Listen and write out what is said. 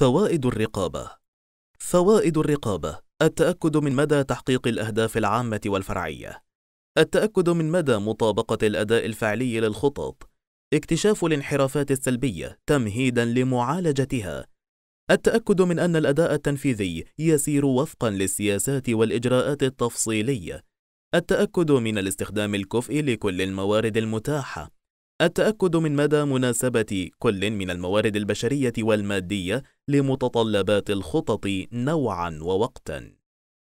فوائد الرقابة فوائد الرقابة التأكد من مدى تحقيق الأهداف العامة والفرعية التأكد من مدى مطابقة الأداء الفعلي للخطط اكتشاف الانحرافات السلبية تمهيداً لمعالجتها التأكد من أن الأداء التنفيذي يسير وفقاً للسياسات والإجراءات التفصيلية التأكد من الاستخدام الكفء لكل الموارد المتاحة التأكد من مدى مناسبة كل من الموارد البشرية والمادية لمتطلبات الخطط نوعا ووقتا